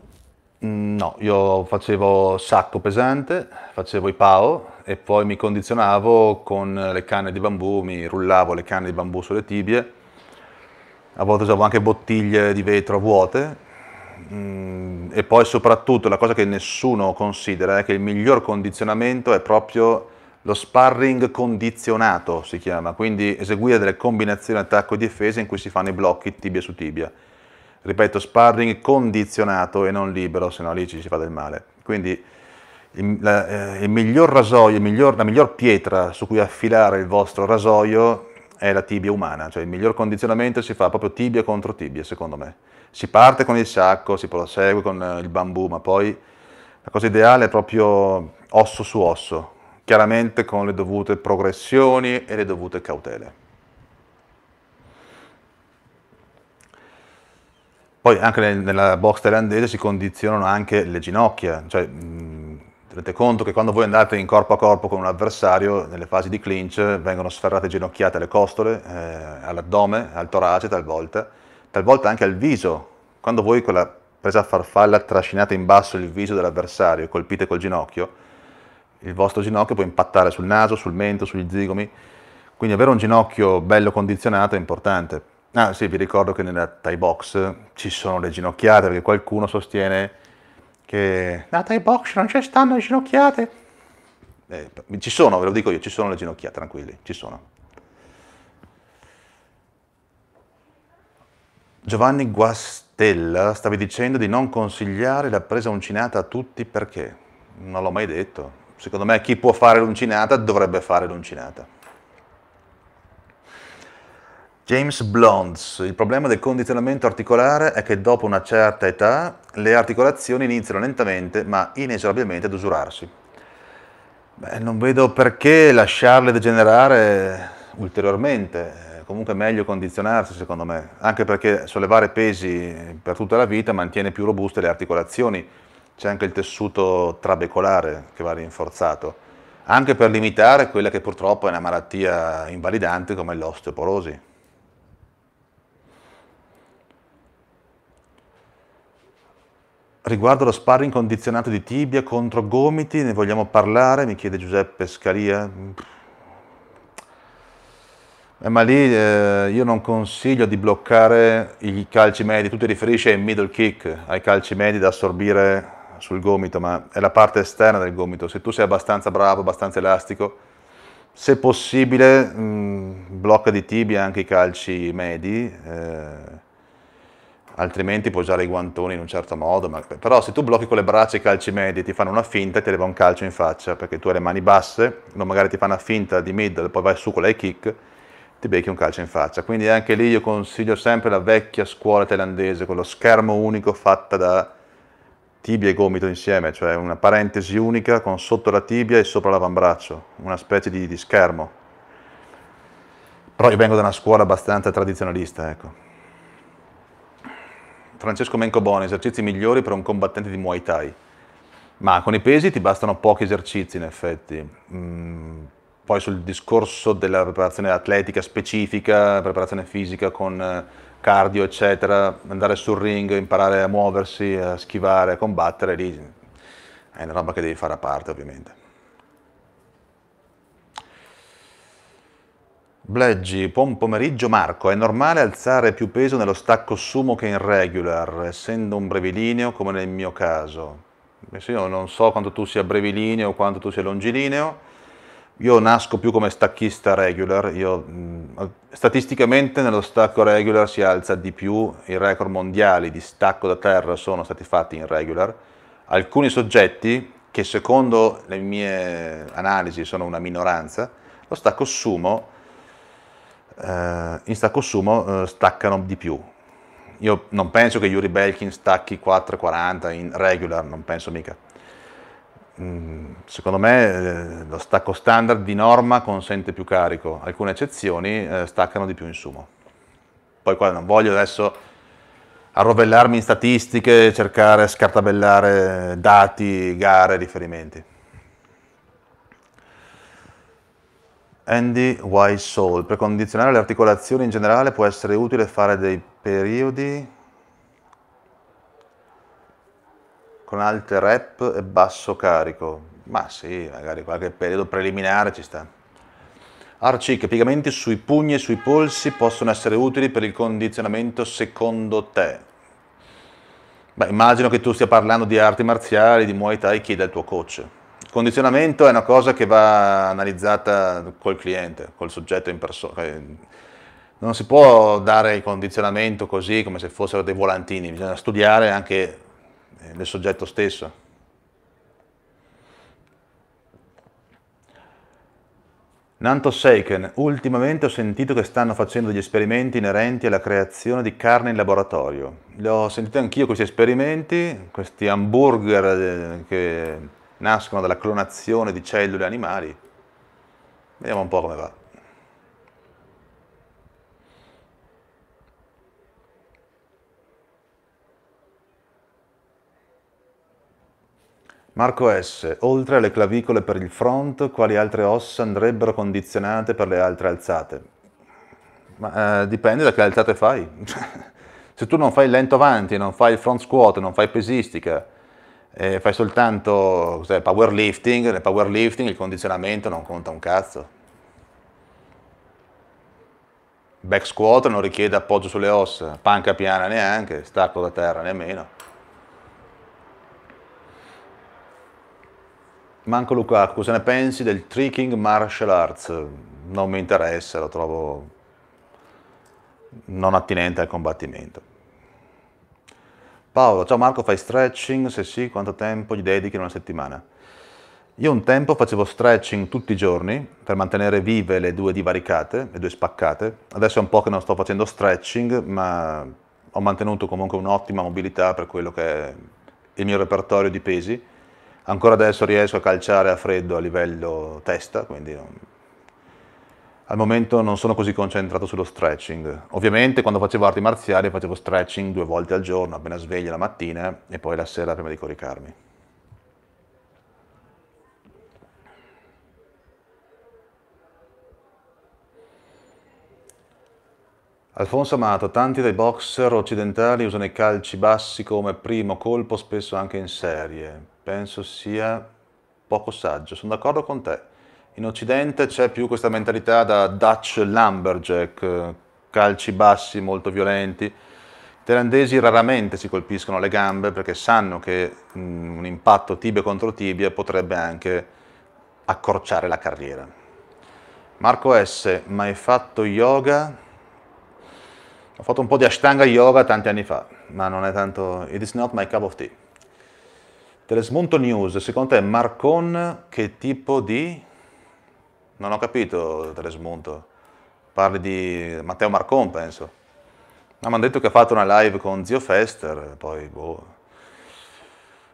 mm, No, io facevo sacco pesante, facevo i PAO e poi mi condizionavo con le canne di bambù, mi rullavo le canne di bambù sulle tibie, a volte usavo anche bottiglie di vetro vuote mm, e poi soprattutto la cosa che nessuno considera è che il miglior condizionamento è proprio lo sparring condizionato si chiama, quindi eseguire delle combinazioni attacco e difesa in cui si fanno i blocchi tibia su tibia. Ripeto, sparring condizionato e non libero, se no lì ci si fa del male. Quindi il, la, eh, il miglior rasoio, il miglior, la miglior pietra su cui affilare il vostro rasoio è la tibia umana, cioè il miglior condizionamento si fa proprio tibia contro tibia, secondo me. Si parte con il sacco, si prosegue con eh, il bambù, ma poi la cosa ideale è proprio osso su osso, chiaramente con le dovute progressioni e le dovute cautele. Poi anche nella box thailandese si condizionano anche le ginocchia, cioè tenete conto che quando voi andate in corpo a corpo con un avversario, nelle fasi di clinch vengono sferrate ginocchiate alle costole, eh, all'addome, al torace talvolta, talvolta anche al viso, quando voi con la presa a farfalla trascinate in basso il viso dell'avversario e colpite col ginocchio, il vostro ginocchio può impattare sul naso, sul mento, sugli zigomi, quindi avere un ginocchio bello condizionato è importante. Ah sì, vi ricordo che nella Thai Box ci sono le ginocchiate, perché qualcuno sostiene che nella Thai Box non ci stanno le ginocchiate. Eh, ci sono, ve lo dico io, ci sono le ginocchiate, tranquilli, ci sono. Giovanni Guastella, stavi dicendo di non consigliare la presa uncinata a tutti perché? Non l'ho mai detto. Secondo me chi può fare l'uncinata dovrebbe fare l'uncinata. James Blondes, il problema del condizionamento articolare è che dopo una certa età le articolazioni iniziano lentamente ma inesorabilmente ad usurarsi. Beh, non vedo perché lasciarle degenerare ulteriormente, comunque è meglio condizionarsi secondo me, anche perché sollevare pesi per tutta la vita mantiene più robuste le articolazioni c'è anche il tessuto trabecolare che va rinforzato, anche per limitare quella che purtroppo è una malattia invalidante come l'osteoporosi. Riguardo lo sparring condizionato di tibia contro gomiti, ne vogliamo parlare? Mi chiede Giuseppe Scalia. Eh, ma lì eh, io non consiglio di bloccare i calci medi, tu ti riferisci ai middle kick, ai calci medi da assorbire sul gomito, ma è la parte esterna del gomito. Se tu sei abbastanza bravo, abbastanza elastico, se possibile mh, mm, blocca di tibia anche i calci medi, eh, altrimenti puoi usare i guantoni in un certo modo, ma, però se tu blocchi con le braccia i calci medi, ti fanno una finta e ti leva un calcio in faccia, perché tu hai le mani basse, no, magari ti fa una finta di middle, poi vai su con l'high kick, ti becchi un calcio in faccia. Quindi anche lì io consiglio sempre la vecchia scuola thailandese, con lo schermo unico fatta da tibia e gomito insieme, cioè una parentesi unica con sotto la tibia e sopra l'avambraccio, una specie di, di schermo. Però io vengo da una scuola abbastanza tradizionalista, ecco. Francesco Mencobone, esercizi migliori per un combattente di Muay Thai. Ma con i pesi ti bastano pochi esercizi in effetti. Mm, poi sul discorso della preparazione atletica specifica, preparazione fisica con eh, cardio, eccetera, andare sul ring, imparare a muoversi, a schivare, a combattere, lì è una roba che devi fare a parte ovviamente. Bleggi, buon pomeriggio Marco, è normale alzare più peso nello stacco sumo che in regular, essendo un brevilineo come nel mio caso? Io non so quanto tu sia brevilineo o quanto tu sia longilineo, io nasco più come stacchista regular, io, mm, statisticamente nello stacco regular si alza di più, i record mondiali di stacco da terra sono stati fatti in regular, alcuni soggetti che secondo le mie analisi sono una minoranza, lo stacco sumo, eh, in stacco sumo eh, staccano di più. Io non penso che Yuri Belkin stacchi 4,40 in regular, non penso mica Mm, secondo me eh, lo stacco standard di norma consente più carico, alcune eccezioni eh, staccano di più in sumo. Poi qua non voglio adesso arrovellarmi in statistiche, cercare, scartabellare dati, gare, riferimenti. Andy Wise Soul, per condizionare le articolazioni in generale può essere utile fare dei periodi con alte rep e basso carico. Ma sì, magari qualche periodo preliminare ci sta. Arcic, piegamenti sui pugni e sui polsi possono essere utili per il condizionamento secondo te? Beh, immagino che tu stia parlando di arti marziali, di Muay Thai, chieda al tuo coach. Il condizionamento è una cosa che va analizzata col cliente, col soggetto in persona. Eh, non si può dare il condizionamento così come se fossero dei volantini, bisogna studiare anche del soggetto stesso. Nanto Seiken, ultimamente ho sentito che stanno facendo degli esperimenti inerenti alla creazione di carne in laboratorio. Li ho sentiti anch'io questi esperimenti, questi hamburger eh, che nascono dalla clonazione di cellule animali. Vediamo un po' come va. Marco S. Oltre alle clavicole per il front, quali altre ossa andrebbero condizionate per le altre alzate? Ma eh, dipende da che alzate fai. (laughs) Se tu non fai il lento avanti, non fai il front squat, non fai pesistica, eh, fai soltanto powerlifting, nel powerlifting il condizionamento non conta un cazzo. Back squat non richiede appoggio sulle ossa, panca piana neanche, stacco da terra nemmeno. Manco Lukaku, cosa ne pensi del tricking martial arts? Non mi interessa, lo trovo non attinente al combattimento. Paolo, ciao Marco, fai stretching? Se sì, quanto tempo gli dedichi in una settimana? Io un tempo facevo stretching tutti i giorni per mantenere vive le due divaricate, le due spaccate. Adesso è un po' che non sto facendo stretching, ma ho mantenuto comunque un'ottima mobilità per quello che è il mio repertorio di pesi Ancora adesso riesco a calciare a freddo a livello testa, quindi non... al momento non sono così concentrato sullo stretching. Ovviamente quando facevo arti marziali facevo stretching due volte al giorno, appena sveglio la mattina e poi la sera prima di coricarmi. Alfonso Amato, tanti dei boxer occidentali usano i calci bassi come primo colpo, spesso anche in serie penso sia poco saggio, sono d'accordo con te. In Occidente c'è più questa mentalità da Dutch lumberjack, eh, calci bassi molto violenti. I thailandesi raramente si colpiscono le gambe perché sanno che mm, un impatto tibia contro tibia potrebbe anche accorciare la carriera. Marco S, mai fatto yoga? Ho fatto un po' di Ashtanga yoga tanti anni fa, ma non è tanto... It is not my cup of tea. Telesmonto News, secondo te Marcon che tipo di... Non ho capito Telesmonto, parli di Matteo Marcon penso. Ma mi hanno detto che ha fatto una live con Zio Fester, poi boh...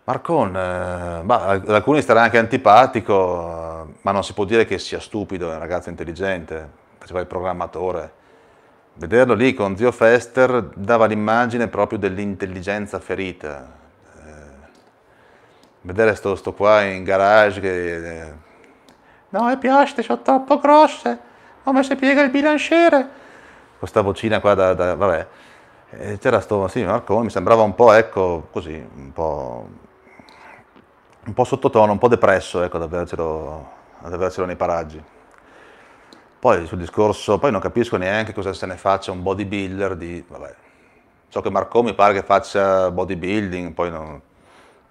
Marcon, eh, ad alcuni starà anche antipatico, ma non si può dire che sia stupido, è un ragazzo intelligente, faceva il programmatore. Vederlo lì con Zio Fester dava l'immagine proprio dell'intelligenza ferita, vedere sto, sto qua in garage che... Eh, no, mi piace, sono troppo grosse, come si piega il bilanciere. Questa vocina qua da... da vabbè. E eh, c'era sto sì, Marco, mi sembrava un po', ecco, così, un po'... Un po' sottotono, un po' depresso, ecco, ad avercelo, nei paraggi. Poi sul discorso, poi non capisco neanche cosa se ne faccia un bodybuilder di... Vabbè, so che Marco mi pare che faccia bodybuilding, poi non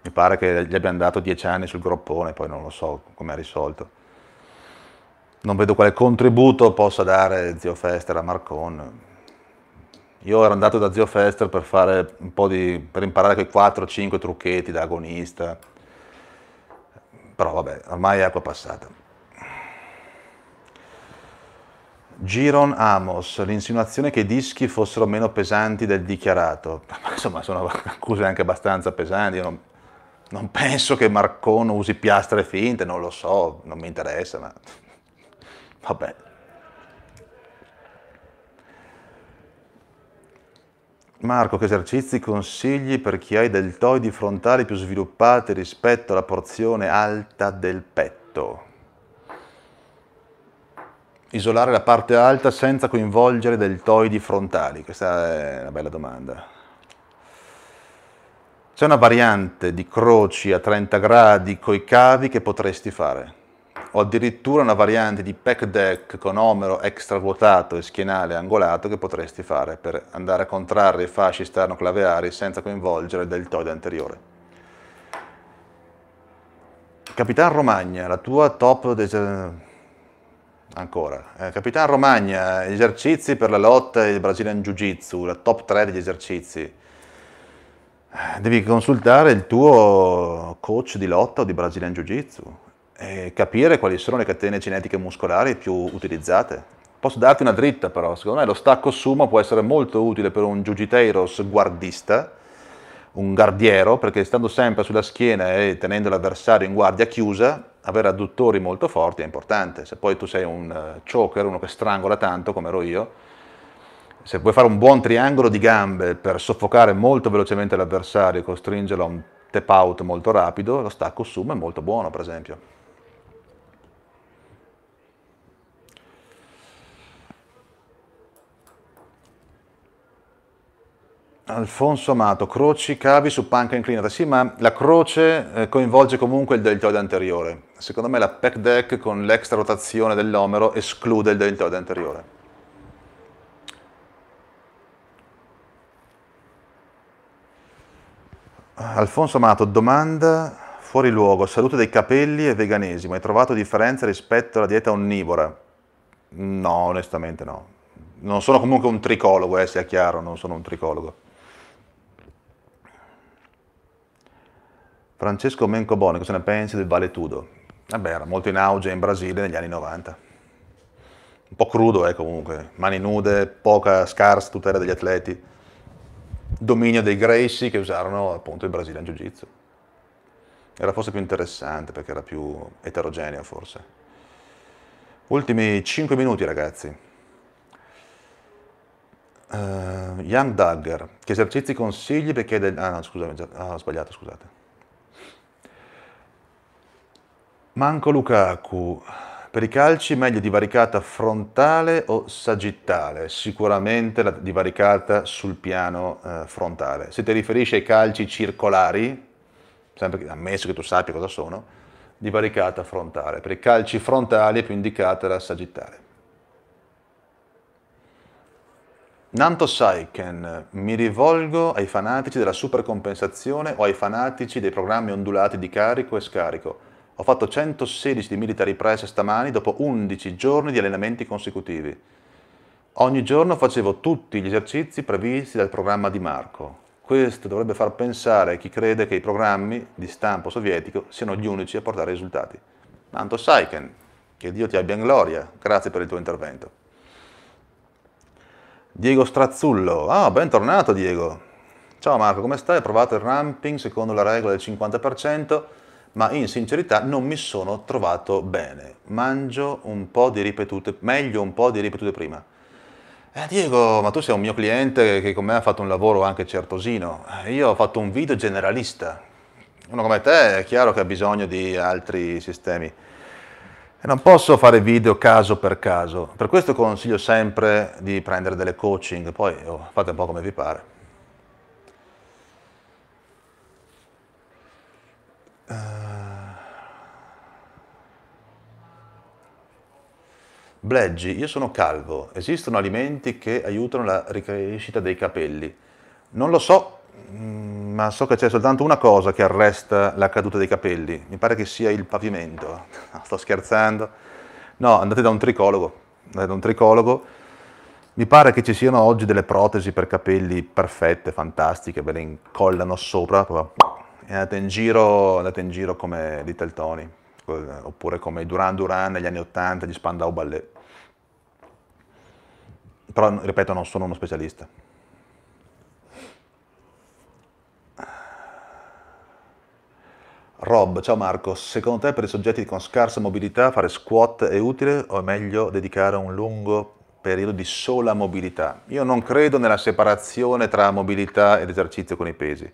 mi pare che gli abbiano dato dieci anni sul groppone, poi non lo so come ha risolto. Non vedo quale contributo possa dare Zio Fester a Marcon. Io ero andato da Zio Fester per, fare un po di, per imparare quei 4-5 trucchetti da agonista, però vabbè, ormai è acqua passata. Giron Amos, l'insinuazione che i dischi fossero meno pesanti del dichiarato. (laughs) Insomma, sono accuse anche abbastanza pesanti, io non, non penso che Marcone usi piastre finte, non lo so, non mi interessa, ma vabbè. Marco, che esercizi consigli per chi ha i deltoidi frontali più sviluppati rispetto alla porzione alta del petto? Isolare la parte alta senza coinvolgere deltoidi frontali? Questa è una bella domanda. C'è una variante di croci a 30 gradi coi cavi che potresti fare, o addirittura una variante di pack deck con omero extra vuotato e schienale angolato che potresti fare per andare a contrarre i fasci sternoclaveari senza coinvolgere il deltoide anteriore. Capitan Romagna, la tua top... Des- ancora. Eh, Capitan Romagna, esercizi per la lotta e il Brazilian Jiu Jitsu, la top 3 degli esercizi devi consultare il tuo coach di lotta o di Brazilian Jiu-Jitsu e capire quali sono le catene cinetiche muscolari più utilizzate. Posso darti una dritta però, secondo me lo stacco sumo può essere molto utile per un jiu-jiteiro guardista, un guardiero, perché stando sempre sulla schiena e tenendo l'avversario in guardia chiusa, avere adduttori molto forti è importante. Se poi tu sei un eh, choker, uno che strangola tanto come ero io, se vuoi fare un buon triangolo di gambe per soffocare molto velocemente l'avversario e costringerlo a un tap out molto rapido, lo stacco sum è molto buono per esempio. Alfonso Amato, croci, cavi su panca inclinata. Sì, ma la croce eh, coinvolge comunque il deltoide anteriore. Secondo me la pec deck con l'extra rotazione dell'omero esclude il deltoide anteriore. Alfonso Amato, domanda fuori luogo, salute dei capelli e veganesimo, hai trovato differenze rispetto alla dieta onnivora? No, onestamente no. Non sono comunque un tricologo, eh, sia chiaro, non sono un tricologo. Francesco Mencobone, cosa ne pensi del Vale Tudo? Vabbè, era molto in auge in Brasile negli anni 90. Un po' crudo, eh, comunque. Mani nude, poca scarsa tutela degli atleti dominio dei Gracie che usarono appunto il Brasile Jiu-Jitsu. Era forse più interessante perché era più eterogeneo forse. Ultimi 5 minuti ragazzi. Uh, eh, Young Dagger, che esercizi consigli perché... Del... Ah no, scusami, ah, ho ah, sbagliato, scusate. Manco Lukaku. Per i calci meglio divaricata frontale o sagittale, sicuramente la divaricata sul piano eh, frontale. Se ti riferisci ai calci circolari, sempre ammesso che tu sappia cosa sono, divaricata frontale. Per i calci frontali è più indicata la sagittale. Nanto Saiken, mi rivolgo ai fanatici della supercompensazione o ai fanatici dei programmi ondulati di carico e scarico ho fatto 116 di military press stamani dopo 11 giorni di allenamenti consecutivi. Ogni giorno facevo tutti gli esercizi previsti dal programma di Marco. Questo dovrebbe far pensare a chi crede che i programmi di stampo sovietico siano gli unici a portare risultati. Tanto Saiken, che Dio ti abbia in gloria, grazie per il tuo intervento. Diego Strazzullo, ah, bentornato Diego. Ciao Marco, come stai? Hai provato il ramping secondo la regola del 50%? ma in sincerità non mi sono trovato bene. Mangio un po' di ripetute, meglio un po' di ripetute prima. Eh Diego, ma tu sei un mio cliente che con me ha fatto un lavoro anche certosino. Eh, io ho fatto un video generalista. Uno come te è chiaro che ha bisogno di altri sistemi. E non posso fare video caso per caso. Per questo consiglio sempre di prendere delle coaching, poi oh, fate un po' come vi pare. Uh... Bleggi, io sono calvo, esistono alimenti che aiutano la ricrescita dei capelli? Non lo so, mm, ma so che c'è soltanto una cosa che arresta la caduta dei capelli, mi pare che sia il pavimento, (laughs) sto scherzando. No, andate da un tricologo, andate da un tricologo, mi pare che ci siano oggi delle protesi per capelli perfette, fantastiche, ve le incollano sopra, e andate in giro, andate in giro come Little Tony, oppure come Duran Duran negli anni 80, gli Spandau Ballet però ripeto non sono uno specialista. Rob, ciao Marco, secondo te per i soggetti con scarsa mobilità fare squat è utile o è meglio dedicare un lungo periodo di sola mobilità? Io non credo nella separazione tra mobilità ed esercizio con i pesi.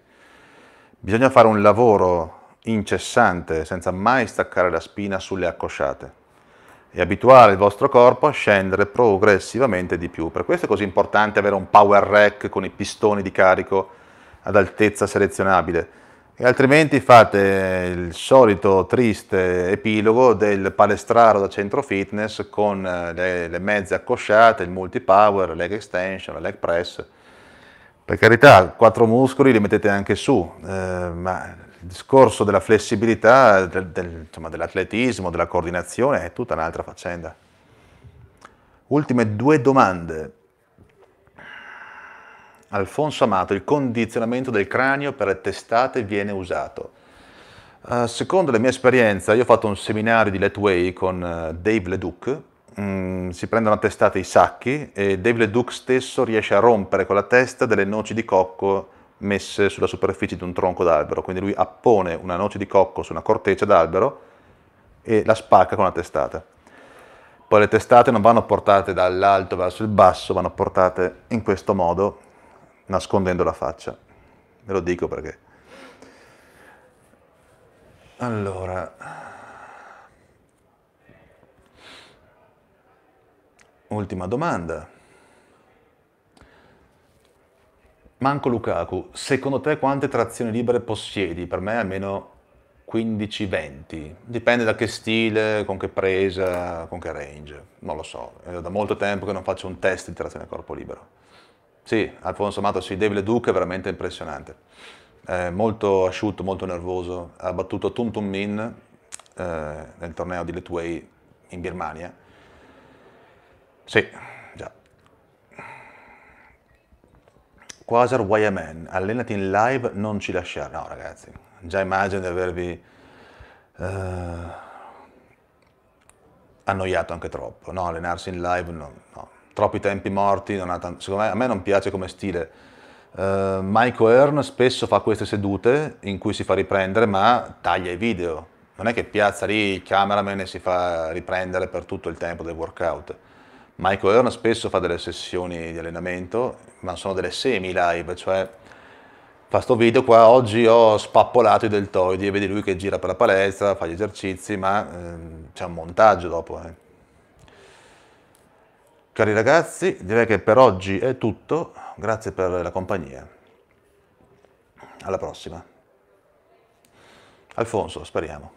Bisogna fare un lavoro incessante senza mai staccare la spina sulle accosciate e abituare il vostro corpo a scendere progressivamente di più. Per questo è così importante avere un power rack con i pistoni di carico ad altezza selezionabile, e altrimenti fate il solito triste epilogo del palestraro da centro fitness con eh, le, le mezze accosciate, il multi power, leg extension, leg press. Per carità, quattro muscoli li mettete anche su, eh, ma discorso della flessibilità, del, del, insomma, dell'atletismo, della coordinazione è tutta un'altra faccenda. Ultime due domande. Alfonso Amato, il condizionamento del cranio per le testate viene usato. Uh, secondo la mia esperienza, io ho fatto un seminario di Letway con uh, Dave Leduc, mm, si prendono a testate i sacchi e Dave Leduc stesso riesce a rompere con la testa delle noci di cocco messe sulla superficie di un tronco d'albero, quindi lui appone una noce di cocco su una corteccia d'albero e la spacca con la testata. Poi le testate non vanno portate dall'alto verso il basso, vanno portate in questo modo, nascondendo la faccia. Ve lo dico perché. Allora. Ultima domanda. Manco Lukaku, secondo te quante trazioni libere possiedi? Per me almeno 15-20, dipende da che stile, con che presa, con che range, non lo so, è da molto tempo che non faccio un test di trazione a corpo libero. Sì, Alfonso Amato, sì, David Duke è veramente impressionante, è molto asciutto, molto nervoso, ha battuto Tum Tum Min eh, nel torneo di Letway in Birmania. Sì, Quasar Why a Man, allenati in live, non ci lasciare. No ragazzi, già immagino di avervi uh, annoiato anche troppo. No, allenarsi in live, no. no. Troppi tempi morti, non ha tanto... secondo me a me non piace come stile. Uh, eh, Mike Earn spesso fa queste sedute in cui si fa riprendere ma taglia i video. Non è che piazza lì il cameraman e si fa riprendere per tutto il tempo del workout. Michael Earn spesso fa delle sessioni di allenamento ma sono delle semi live, cioè fa sto video qua, oggi ho spappolato i deltoidi e vedi lui che gira per la palestra, fa gli esercizi, ma ehm, c'è un montaggio dopo. Eh. Cari ragazzi, direi che per oggi è tutto, grazie per la compagnia. Alla prossima. Alfonso, speriamo.